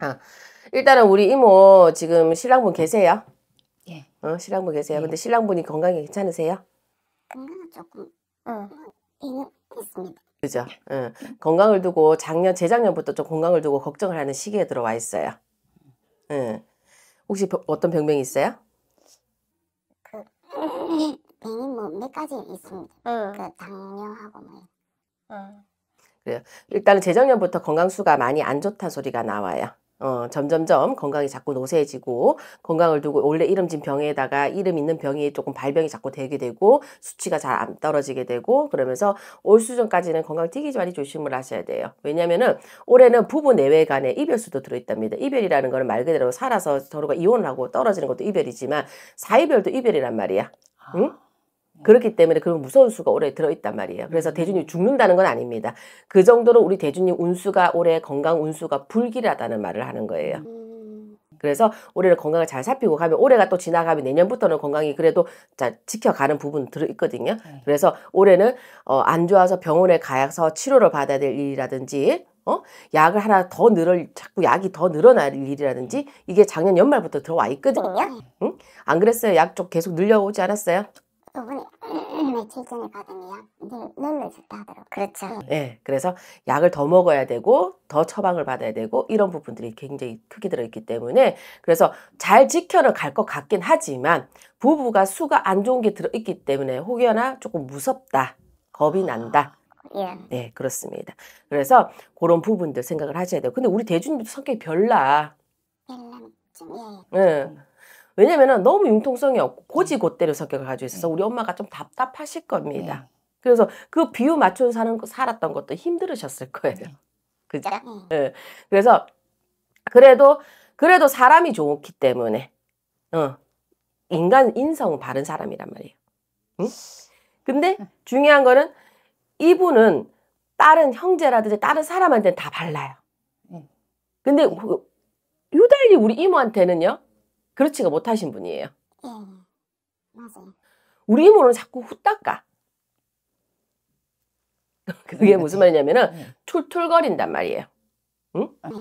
아, 일단은 우리 이모 지금 신랑분 계세요? 예. 어, 신랑분 계세요. 예. 근데 신랑분이 건강이 괜찮으세요? 조금, 어, 그죠? 응. 예. 건강을 두고 작년, 재작년부터 좀 건강을 두고 걱정을 하는 시기에 들어와 있어요. 응. 예. 혹시 어떤 병명이 있어요? 그, 병이 뭐 몇 가지 있습니다. 응. 그 당뇨하고 뭐. 응. 그래요. 일단은 재작년부터 건강수가 많이 안좋다 소리가 나와요. 어, 점점점 건강이 자꾸 노쇠해지고 건강을 두고 원래 이름 진 병에다가 이름 있는 병이 조금 발병이 자꾸 되게 되고 수치가 잘 안 떨어지게 되고 그러면서 올 수준까지는 건강 되게 많이 조심을 하셔야 돼요. 왜냐면은 올해는 부부 내외 간에 이별수도 들어있답니다. 이별이라는 거는 말 그대로 살아서 서로가 이혼 하고 떨어지는 것도 이별이지만 사이별도 이별이란 말이야. 아. 응? 그렇기 때문에 그런 무서운 수가 올해 들어있단 말이에요. 그래서 음. 대준이 죽는다는 건 아닙니다. 그 정도로 우리 대준이 운수가 올해 건강 운수가 불길하다는 말을 하는 거예요. 음. 그래서 올해는 건강을 잘 살피고 가면 올해가 또 지나가면 내년부터는 건강이 그래도 잘 지켜가는 부분 들어있거든요. 네. 그래서 올해는 어, 안 좋아서 병원에 가서 치료를 받아야 될 일이라든지 어? 약을 하나 더 늘어 자꾸 약이 더 늘어날 일이라든지 이게 작년 연말부터 들어와 있거든요. 음. 응? 안 그랬어요? 약 쪽 계속 늘려오지 않았어요? 부분에 질병을 받으면 늘 좋다더라고요. 그렇죠. 네. 예. 네, 그래서 약을 더 먹어야 되고 더 처방을 받아야 되고 이런 부분들이 굉장히 크게 들어있기 때문에 그래서 잘 지켜는 갈 것 같긴 하지만 부부가 수가 안 좋은 게 들어있기 때문에 혹여나 조금 무섭다, 겁이 난다. 아, 예. 네, 그렇습니다. 그래서 그런 부분들 생각을 하셔야 돼요. 근데 우리 대준님도 성격이 별나. 별나 좀 예. 네. 왜냐면은 너무 융통성이 없고 음. 고지고대로 성격을 가지고 있어서 음. 우리 엄마가 좀 답답하실 겁니다. 음. 그래서 그 비유 맞춰 사는 살았던 것도 힘들으셨을 거예요. 그죠? 예. 그래서 그래도 그래도 사람이 좋기 때문에 어, 인간 인성 바른 사람이란 말이에요. 응? 근데 중요한 거는 이분은 다른 형제라든지 다른 사람한테는 다 발라요. 근데 유달리 우리 이모한테는요 그렇지가 못하신 분이에요. 예, 우리 이모는 자꾸 후딱 가. 그게 무슨 말이냐면은 네. 툴툴거린단 말이에요. 응? 네. 네.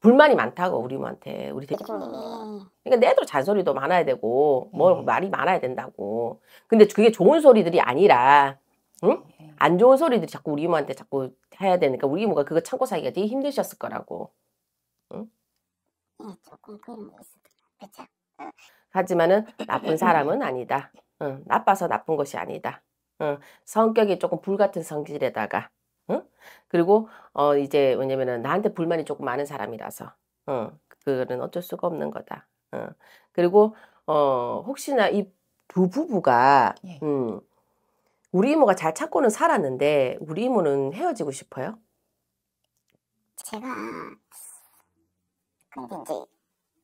불만이 많다고 우리 이모한테 우리 대 그러니까 내도 잔소리도 많아야 되고 뭐 말이 많아야 된다고. 근데 그게 좋은 소리들이 아니라 응? 안 좋은 소리들이 자꾸 우리 이모한테 자꾸 해야 되니까 우리 이모가 그거 참고 살기가 되게 힘드셨을 거라고. 응? 조금 그런 그렇죠. 하지만은 나쁜 음. 사람은 아니다. 응, 나빠서 나쁜 것이 아니다. 응, 성격이 조금 불같은 성질에다가 응? 그리고 어 이제 왜냐면은 나한테 불만이 조금 많은 사람이라서 응, 그거는 어쩔 수가 없는 거다. 응. 그리고 어 혹시나 이 두 부부가 예. 음, 우리 이모가 잘 찾고는 살았는데 우리 이모는 헤어지고 싶어요? 제가 근데 이제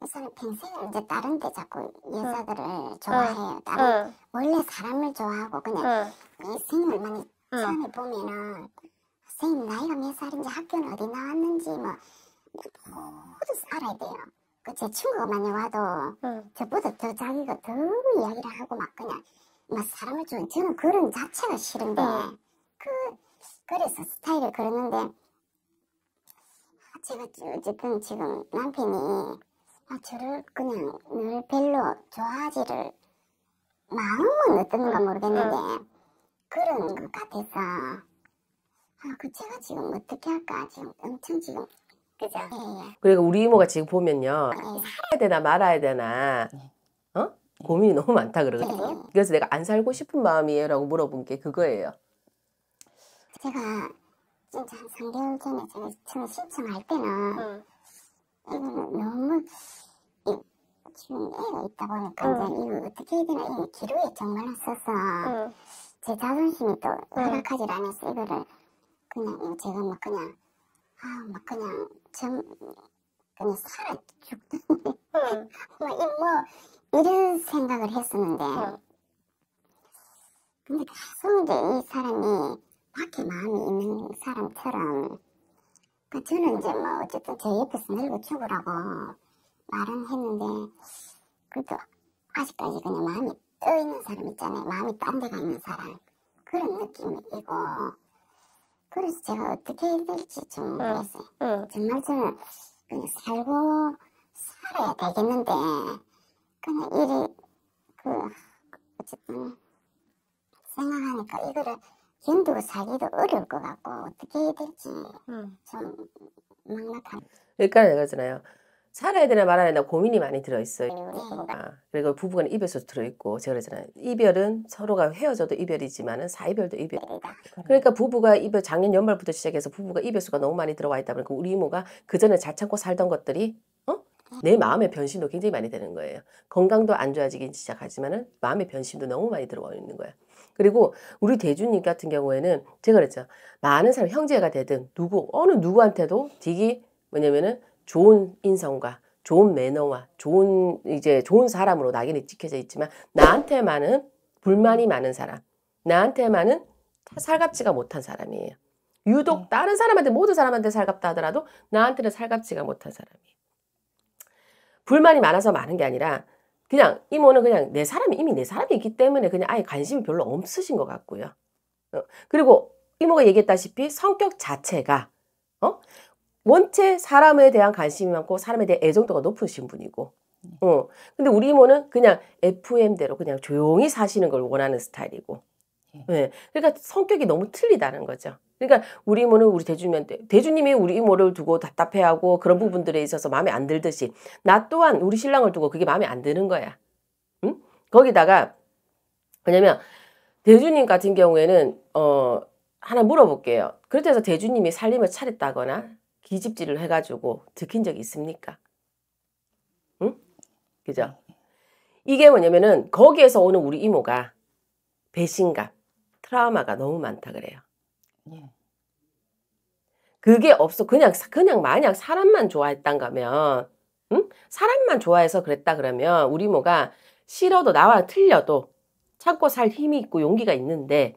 저는 평생 이제 다른 데 자꾸 여자들을 응. 좋아해요. 다른 응. 원래 사람을 좋아하고 그냥 응. 생을 많이 처음에 보면은 선생님 나이가 몇 살인지 학교는 어디 나왔는지 뭐 모두 알아야 돼요. 그 제 친구가 만이 와도 저보다 더 자기가 더 이야기를 하고 막 그냥 막 뭐 사람을 좋아 저는 그런 자체가 싫은데 그 그래서 스타일을 그러는데 제가 어쨌든 지금 남편이 아, 저를 그냥 늘 별로 좋아하지를 마음은 어떤가 모르겠는데 그런 것 같아서 아, 그 제가 지금 어떻게 할까 지금 엄청 지금 그죠? 예, 예. 그리고 그러니까 우리 이모가 지금 보면요 예. 살아야 되나 말아야 되나 예. 어? 고민이 너무 많다 그러거든요. 그래서 내가 안 살고 싶은 마음이에요라고 물어본 게 그거예요. 제가 진짜 한 3개월 전에 제가 처음 신청할 때는 응. 너무 음, 지금 애가 있다 보니까 응. 이제 이걸 어떻게 해야 되나 이게 기로에 정말 없어서 응. 제 자존심이 또 허락하지 응. 않아서 이거를 그냥 제가 막 그냥 아 막 그냥 점 그냥 살아 죽던데 응. 뭐, 뭐 이런 생각을 했었는데 응. 근데 계속 이제 이 사람이 밖에 마음이 있는 사람처럼 그 저는 이제 뭐 어쨌든 제 옆에서 고어 죽으라고 말은 했는데 그래도 아직까지 그냥 마음이 떠 있는 사람 있잖아요. 마음이 딴 데가 있는 사람 그런 느낌이고 그래서 제가 어떻게 해야 될지 좀 모르겠어요. 응, 응. 정말 저는 그냥 살고 살아야 되겠는데 그냥 일이 그 어쨌든 생각하니까 이거를 견도고 살기도 어려울 것 같고 어떻게 해야 될지 음. 좀 막막한. 그러니까 내가 그러잖아요 살아야 되나 말아야 되나 고민이 많이 들어있어요. 아, 그리고 부부간 이별서 들어있고 제가 그러잖아요 이별은 서로가 헤어져도 이별이지만은 사이별도 이별. 그러니까 부부가 이별 작년 연말부터 시작해서 부부가 이별수가 너무 많이 들어와 있다 보니까 우리 이모가 그 전에 잘 참고 살던 것들이 어? 내 네. 마음의 변신도 굉장히 많이 되는 거예요. 건강도 안 좋아지긴 시작하지만은 마음의 변신도 너무 많이 들어와 있는 거예요. 그리고 우리 대주님 같은 경우에는 제가 그랬죠. 많은 사람 형제가 되든 누구 어느 누구한테도 되게 뭐냐면은 좋은 인성과 좋은 매너와 좋은 이제 좋은 사람으로 낙인이 찍혀져 있지만 나한테만은 불만이 많은 사람, 나한테만은 살갑지가 못한 사람이에요. 유독 네. 다른 사람한테 모든 사람한테 살갑다 하더라도 나한테는 살갑지가 못한 사람이에요. 불만이 많아서 많은 게 아니라 그냥 이모는 그냥 내 사람이 이미 내 사람이 있기 때문에 그냥 아예 관심이 별로 없으신 것 같고요. 어, 그리고 이모가 얘기했다시피 성격 자체가 어? 원체 사람에 대한 관심이 많고 사람에 대한 애정도가 높으신 분이고 네. 어. 근데 우리 이모는 그냥 FM대로 그냥 조용히 사시는 걸 원하는 스타일이고 네. 그러니까 성격이 너무 틀리다는 거죠. 그러니까 우리 이모는 우리 대주님한테 대주님이 우리 이모를 두고 답답해하고 그런 부분들에 있어서 마음에 안 들듯이 나 또한 우리 신랑을 두고 그게 마음에 안 드는 거야. 응? 거기다가 왜냐면 대주님 같은 경우에는 어 하나 물어볼게요. 그렇게해서 대주님이 살림을 차렸다거나 기집질을 해가지고 들킨 적이 있습니까? 응? 그죠? 이게 뭐냐면은 거기에서 오는 우리 이모가 배신감, 트라우마가 너무 많다 그래요. 예. 그게 없어. 그냥 그냥 만약 사람만 좋아했단가면 응? 사람만 좋아해서 그랬다 그러면 우리 모가 싫어도 나와 틀려도 참고 살 힘이 있고 용기가 있는데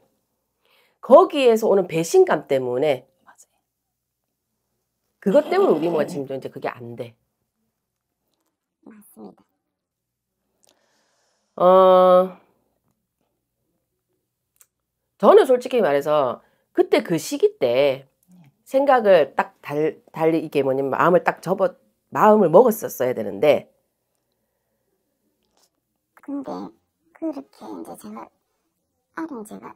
거기에서 오는 배신감 때문에 그것 네. 때문에 우리 모가 지금 도 이제 그게 안 돼. 어, 저는 솔직히 말해서 그때 그 시기 때 생각을 딱 달, 달리 이게 뭐냐면 마음을 딱 접어 마음을 먹었었어야 되는데 근데 그렇게 이제 제가 아는 제가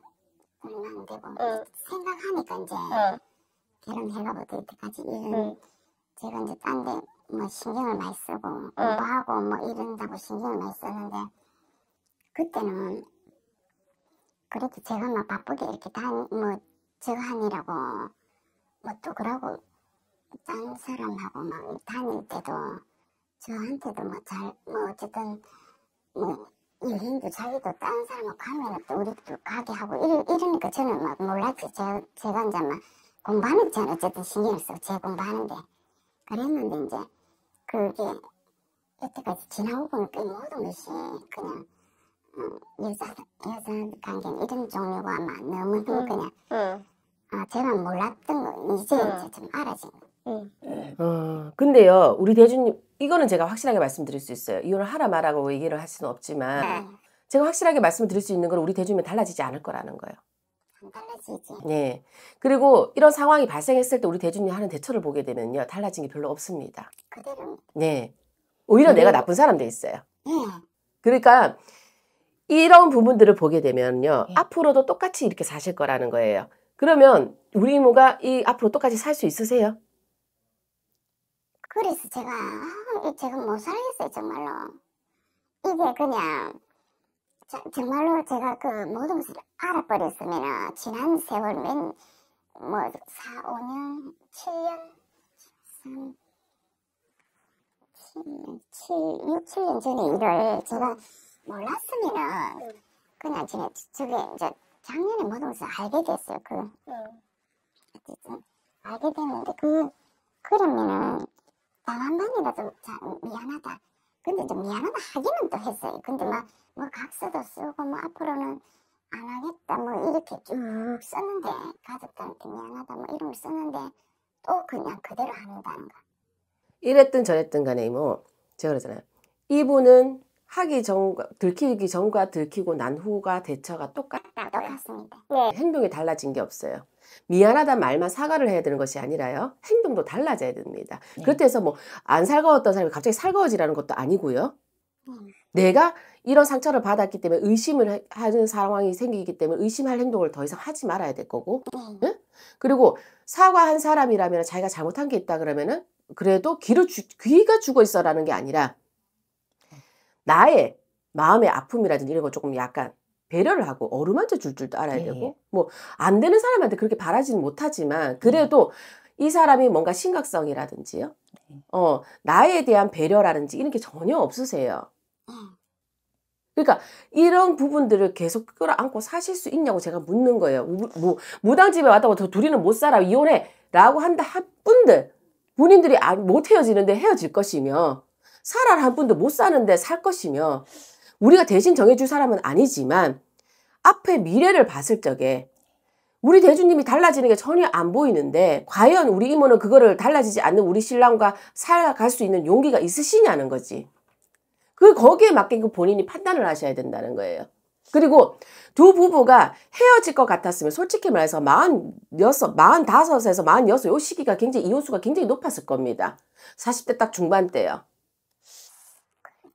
고민하데뭐 응. 생각하니까 이제 응. 결혼해가부터 이때까지 이은 제가 이제 딴 데 뭐 신경을 많이 쓰고 공부하고 뭐 이런다고 신경을 많이 썼는데 그때는 그렇게 제가 막 바쁘게 이렇게 다니 뭐 제가 한이라고 뭐 또 그러고 딴 사람하고 막 다닐 때도 저한테도 뭐 잘뭐 뭐 어쨌든 뭐 유행도 자기도 딴 사람하고 가면 또 우리도 가게 하고 이러, 이러니까 저는 막 몰랐지 제가, 제가 이제 막 공부하는 저는 어쨌든 신경을 써 제가 공부하는데 그랬는데 이제 그게 여태까지 지나고 보니까 모든 것이 그냥 음, 여자 여자 관계 는 이런 종류가 아마 너무 음, 그냥 음. 아, 제가 몰랐던 거 이제 어. 이제 좀 알아진 거. 응. 어, 근데요, 우리 대준님, 이거는 제가 확실하게 말씀드릴 수 있어요. 이혼을 하라 말라고 얘기를 할 수는 없지만, 네. 제가 확실하게 말씀드릴 수 있는 건 우리 대준이 달라지지 않을 거라는 거예요. 달라지지. 네. 그리고 이런 상황이 발생했을 때 우리 대준님 하는 대처를 보게 되면요, 달라진 게 별로 없습니다. 그대로. 네. 오히려 네. 내가 나쁜 사람 돼 있어요. 네. 그러니까, 이런 부분들을 보게 되면요, 네. 앞으로도 똑같이 이렇게 사실 거라는 거예요. 그러면 우리 이모가 이 앞으로 똑같이 살 수 있으세요? 그래서 제가 제가 못 살겠어요 정말로 이게 그냥 자, 정말로 제가 그 모든 것을 알아버렸으면 지난 세월 맨뭐 4, 5년, 7년, 3, 7년, 7, 6, 7년 전에 일을 제가 몰랐으면 그냥 저게 이제 작년에 뭐든지 알게 됐어요. 그 어쨌든 알게 됐는데 그 그러면은 당만방이라좀참 미안하다. 근데 좀 미안하다 하기는 또 했어요. 근데 막 뭐 각서도 쓰고 뭐 앞으로는 안 하겠다 뭐 이렇게 쭉 썼는데 가족들한테 미안하다 뭐 이런 걸 썼는데 또 그냥 그대로 하는다는 거. 이랬든 저랬든 간에 뭐 제가 그러잖아요. 이분은 하기 전과 들키기 전과 들키고 난 후가 대처가 똑같다. 똑같습니다. 네, 네. 행동이 달라진 게 없어요. 미안하다 말만 사과를 해야 되는 것이 아니라요. 행동도 달라져야 됩니다. 네. 그렇다 해서 뭐 안 살가웠던 사람이 갑자기 살가워지라는 것도 아니고요. 네. 내가 이런 상처를 받았기 때문에 의심을 하는 상황이 생기기 때문에 의심할 행동을 더 이상 하지 말아야 될 거고 네. 응? 그리고 사과한 사람이라면 자기가 잘못한 게 있다 그러면은 그래도 귀를 귀가 죽어 있어라는 게 아니라 나의 마음의 아픔이라든지 이런 거 조금 약간 배려를 하고 어루만져 줄 줄도 알아야 네. 되고 예. 뭐안 되는 사람한테 그렇게 바라지는 못하지만 음. 그래도 네. 이 사람이 뭔가 심각성이라든지요 네. 어 나에 대한 배려라든지 이런 게 전혀 없으세요 그러니까 이런 부분들을 계속 끌어안고 사실 수 있냐고 제가 묻는 거예요 무, 뭐, 무당집에 왔다고 저 둘이는 못 살아 이혼해 라고 한다 할뿐들 본인들이 못 헤어지는데 헤어질 것이며 살아라 한 분도 못 사는데 살 것이며 우리가 대신 정해줄 사람은 아니지만 앞에 미래를 봤을 적에 우리 대주님이 달라지는 게 전혀 안 보이는데 과연 우리 이모는 그거를 달라지지 않는 우리 신랑과 살아갈 수 있는 용기가 있으시냐는 거지. 그 거기에 맞게끔 그 본인이 판단을 하셔야 된다는 거예요. 그리고 두 부부가 헤어질 것 같았으면 솔직히 말해서 46, 45에서 4 6이 시기가 굉장히 이혼수가 굉장히 높았을 겁니다. 40대 딱 중반 때요.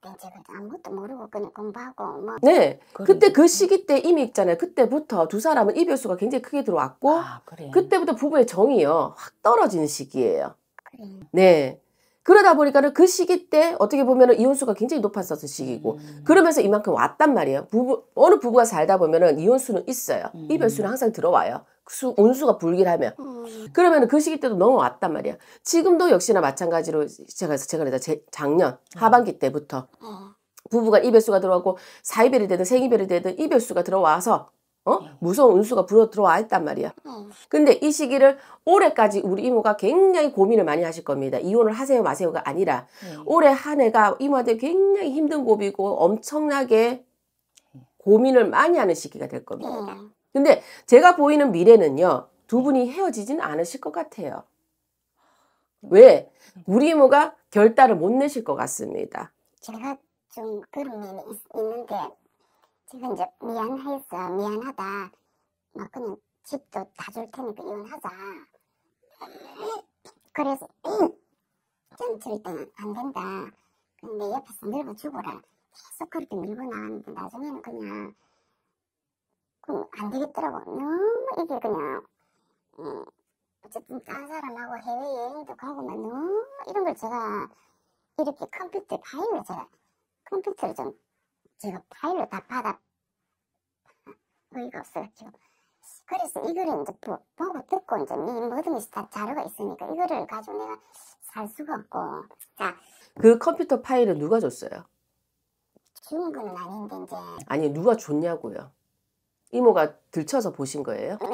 그러니까 제가 아무것도 모르고 그냥 공부하고 뭐. 네. 그때 그 음. 시기 때 이미 있잖아요. 그때부터 두 사람은 이별수가 굉장히 크게 들어왔고 아, 그래. 그때부터 부부의 정이요. 확 떨어지는 시기예요. 그래. 네. 그러다 보니까는 그 시기 때 어떻게 보면은 이혼수가 굉장히 높았었던 시기고 음. 그러면서 이만큼 왔단 말이에요. 부부 어느 부부가 살다 보면은 이혼수는 있어요. 음. 이별수는 항상 들어와요. 수, 온수가 불길하면 음. 그러면 그 시기 때도 너무 왔단 말이야. 지금도 역시나 마찬가지로 제가 제가 그래서 제, 작년 음. 하반기 때부터 어. 부부가 이별수가 들어왔고 사이별이 되든 생이별이 되든 이별수가 들어와서 어? 예. 무서운 운수가 불어 들어와 있단 말이야. 어. 근데 이 시기를 올해까지 우리 이모가 굉장히 고민을 많이 하실 겁니다. 이혼을 하세요 마세요가 아니라 예. 올해 한 해가 이모한테 굉장히 힘든 고비고 엄청나게 고민을 많이 하는 시기가 될 겁니다. 어. 근데 제가 보이는 미래는요. 두 예. 분이 헤어지진 않으실 것 같아요. 음. 왜? 우리 이모가 결단을 못 내실 것 같습니다. 제가 좀 그런 면이 있는데 제가 이제 미안했어 미안하다 막 뭐 그냥 집도 다 줄 테니까 이혼하자 그래서 좀 절대 안 된다 근데 옆에서 밀고 죽어라 계속 그렇게 밀고 나왔는데 나중에는 그냥 그안 되겠더라고 너무 이게 그냥 음, 어쨌든 딴 사람하고 해외여행도 가고 막 너무 이런 걸 제가 이렇게 컴퓨터 파일로 제가 컴퓨터를 좀 제가 파일로 다 받아 의가 없어요 지금. 그래서 이거를 이제 보, 고 듣고 이제 모든 것이 다 자료가 있으니까 이거를 가지고 내가 살 수가 없고 자. 그 컴퓨터 파일은 누가 줬어요? 주는 건 아닌데 이제 아니 누가 줬냐고요 이모가 들춰서 보신 거예요? 네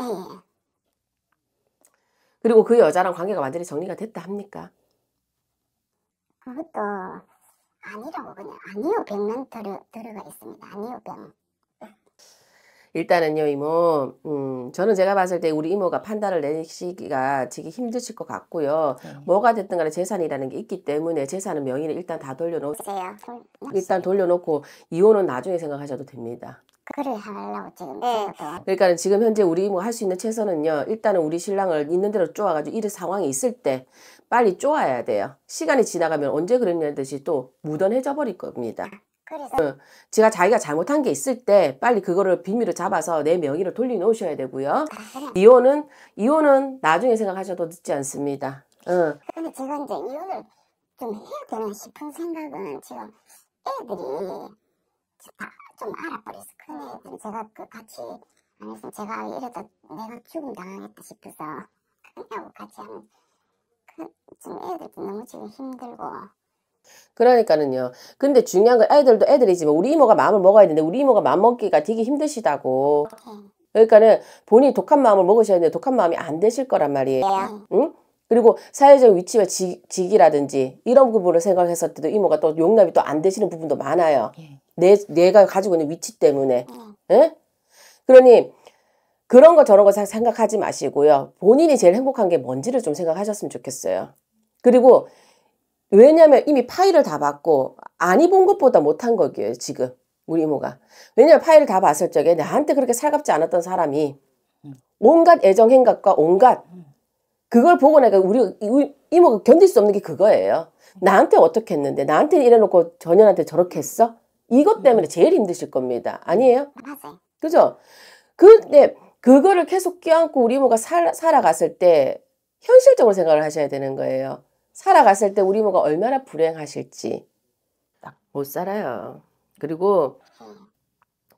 그리고 그 여자랑 관계가 완전히 정리가 됐다 합니까? 그것도 아니라고 그냥 아니요 병만 들어, 들어가 있습니다. 아니요 병. 일단은요 이모 음, 저는 제가 봤을 때 우리 이모가 판단을 내시기가 되게 힘드실 것 같고요 네. 뭐가 됐든 간에 재산이라는 게 있기 때문에 재산은 명의를 일단 다 돌려놓으세요 일단 돌려놓고 이혼은 나중에 생각하셔도 됩니다 그를 하려고 지금 네. 그러니까 지금 현재 우리 뭐 할 수 있는 최선은요. 일단은 우리 신랑을 있는 대로 쪼아가지고 이런 상황이 있을 때 빨리 쪼아야 돼요. 시간이 지나가면 언제 그랬냐는 듯이 또 무던해져 버릴 겁니다. 그래서 어, 제가 자기가 잘못한 게 있을 때 빨리 그거를 비밀로 잡아서 내 명의로 돌려 놓으셔야 되고요. 이혼은 이혼은 나중에 생각하셔도 늦지 않습니다. 응. 어. 근데 제가 이제 이혼을 좀 해야 되나 싶은 생각은 지금 애들이 좀 알아버렸어. 큰애들 제가 그 같이 안 했으면 제가 이러다 내가 죽음 당하겠다 싶어서 큰애하고 같이 하면 그, 지금 애들도 너무 지금 힘들고 그러니까는요. 근데 중요한 건아들도 애들이지만 우리 이모가 마음을 먹어야 되는데 우리 이모가 마음 먹기가 되게 힘드시다고. 네. 그러니까는 본인이 독한 마음을 먹으셔야 되는데 독한 마음이 안 되실 거란 말이에요. 네. 응? 그리고 사회적 위치와 직, 직이라든지 이런 부분을 생각했을 때도 이모가 또 용납이 또 안 되시는 부분도 많아요. 예. 내, 내가 가지고 있는 위치 때문에. 어. 예? 그러니 그런 거 저런 거 생각하지 마시고요. 본인이 제일 행복한 게 뭔지를 좀 생각하셨으면 좋겠어요. 그리고 왜냐면 이미 파일을 다 봤고 안 입은 것보다 못한 거예요 지금 우리 이모가 왜냐면 파일을 다 봤을 적에 나한테 그렇게 살갑지 않았던 사람이 음. 온갖 애정 행각과 온갖 음. 그걸 보고 나니까 우리 이모가 견딜 수 없는 게 그거예요. 나한테 어떻게 했는데 나한테 이래놓고 전현한테 저렇게 했어? 이것 때문에 제일 힘드실 겁니다. 아니에요 그죠? 근데 그거를 계속 껴안고 우리 이모가 살, 살아갔을 때 현실적으로 생각을 하셔야 되는 거예요. 살아갔을 때 우리 이모가 얼마나 불행하실지 못 살아요. 그리고 음.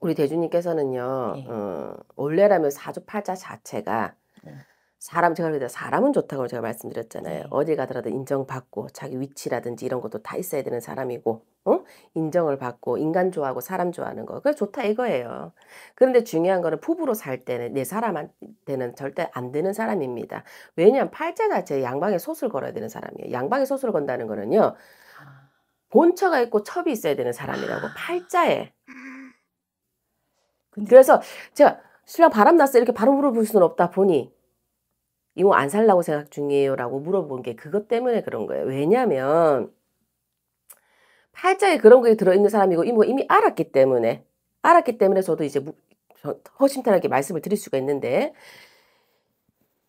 우리 대주님께서는요, 네. 어, 원래라면 사주팔자 자체가 사람 제가 그다 사람은 좋다고 제가 말씀드렸잖아요. 네. 어디 가더라도 인정받고 자기 위치라든지 이런 것도 다 있어야 되는 사람이고, 어? 인정을 받고 인간 좋아하고 사람 좋아하는 거 그게 좋다 이거예요. 그런데 중요한 거는 부부로 살 때는 내 사람한테는 절대 안 되는 사람입니다. 왜냐하면 팔자 자체 양방에 솥을 걸어야 되는 사람이에요. 양방에 솥을 건다는 거는요, 아. 본처가 있고 첩이 있어야 되는 사람이라고 아. 팔자에. 그래서 제가 신랑 바람 났어 이렇게 바로 물어볼 수는 없다 보니. 이모안 살라고 생각 중이에요 라고 물어본 게 그것 때문에 그런 거예요. 왜냐면 하 팔자에 그런 게 들어있는 사람이고 이모가 이미 알았기 때문에 알았기 때문에 저도 이제 허심탄회하게 말씀을 드릴 수가 있는데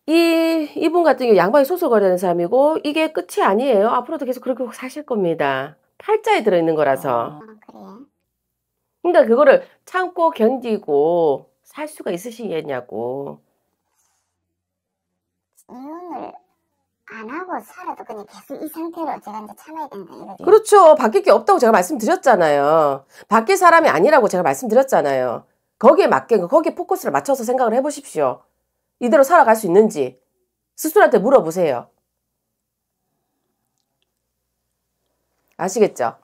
이 이분 같은 경우 양반이 소소거리는 사람이고 이게 끝이 아니에요. 앞으로도 계속 그렇게 사실 겁니다. 팔자에 들어있는 거라서. 아, 그러니까 그거를 참고 견디고 살 수가 있으시겠냐고. 이혼을 안 하고 살아도 그냥 계속 이 상태로 제가 이제 참아야 된다 이거죠. 그렇죠. 바뀔 게 없다고 제가 말씀드렸잖아요. 바뀔 사람이 아니라고 제가 말씀드렸잖아요. 거기에 맞게 거기에 포커스를 맞춰서 생각을 해보십시오. 이대로 살아갈 수 있는지 스스로한테 물어보세요. 아시겠죠?